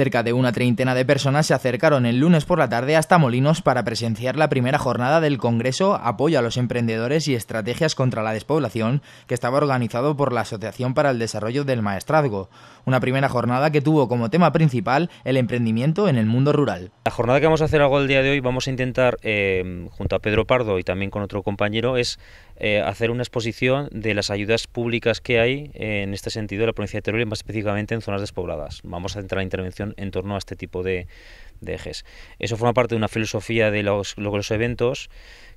Cerca de una treintena de personas se acercaron el lunes por la tarde hasta Molinos para presenciar la primera jornada del Congreso Apoyo a los Emprendedores y Estrategias contra la Despoblación, que estaba organizado por la Asociación para el Desarrollo del Maestrazgo. Una primera jornada que tuvo como tema principal el emprendimiento en el mundo rural. La jornada que vamos a hacer algo el día de hoy vamos a intentar, eh, junto a Pedro Pardo y también con otro compañero, es eh, hacer una exposición de las ayudas públicas que hay en este sentido en la provincia de Teruel y más específicamente en zonas despobladas. Vamos a centrar la intervención en torno a este tipo de, ejes. Eso forma parte de una filosofía de los, los eventos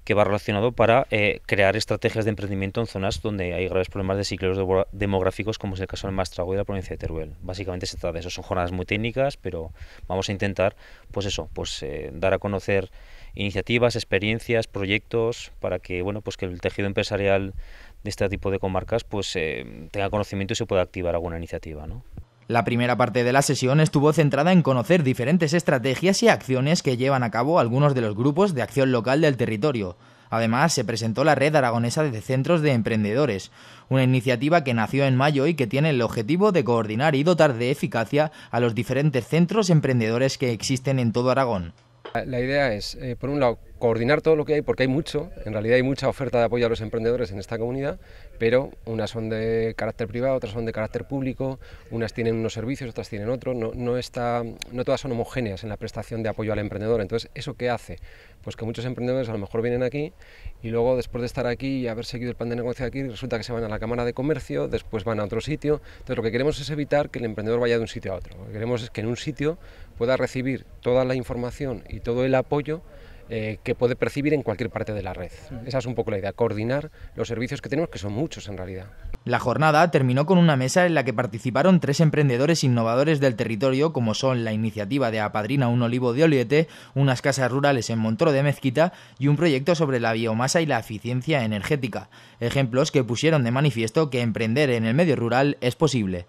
que va relacionado para eh, crear estrategias de emprendimiento en zonas donde hay graves problemas de ciclos demográficos, como es el caso del Mastrago y la provincia de Teruel. Básicamente se trata de eso, son jornadas muy técnicas, pero vamos a intentar, pues eso, pues eh, dar a conocer iniciativas, experiencias, proyectos, para que, bueno, pues que el tejido empresarial de este tipo de comarcas pues eh, tenga conocimiento y se pueda activar alguna iniciativa, ¿no? La primera parte de la sesión estuvo centrada en conocer diferentes estrategias y acciones que llevan a cabo algunos de los grupos de acción local del territorio. Además, se presentó la Red Aragonesa de Centros de Emprendedores, una iniciativa que nació en mayo y que tiene el objetivo de coordinar y dotar de eficacia a los diferentes centros emprendedores que existen en todo Aragón. La idea es, eh, por un lado, coordinar todo lo que hay, porque hay mucho, en realidad hay mucha oferta de apoyo a los emprendedores en esta comunidad, pero unas son de carácter privado, otras son de carácter público, unas tienen unos servicios, otras tienen otros, no, no, está, no todas son homogéneas en la prestación de apoyo al emprendedor. Entonces, ¿eso qué hace? Pues que muchos emprendedores a lo mejor vienen aquí y luego después de estar aquí y haber seguido el plan de negocio aquí, resulta que se van a la Cámara de Comercio, después van a otro sitio. Entonces, lo que queremos es evitar que el emprendedor vaya de un sitio a otro. Lo que queremos es que en un sitio pueda recibir toda la información y todo el apoyo eh, que puede percibir en cualquier parte de la red. Esa es un poco la idea, coordinar los servicios que tenemos, que son muchos en realidad. La jornada terminó con una mesa en la que participaron tres emprendedores innovadores del territorio, como son la iniciativa de Apadrina un olivo de Oliete, unas casas rurales en Montoro de Mezquita y un proyecto sobre la biomasa y la eficiencia energética. Ejemplos que pusieron de manifiesto que emprender en el medio rural es posible.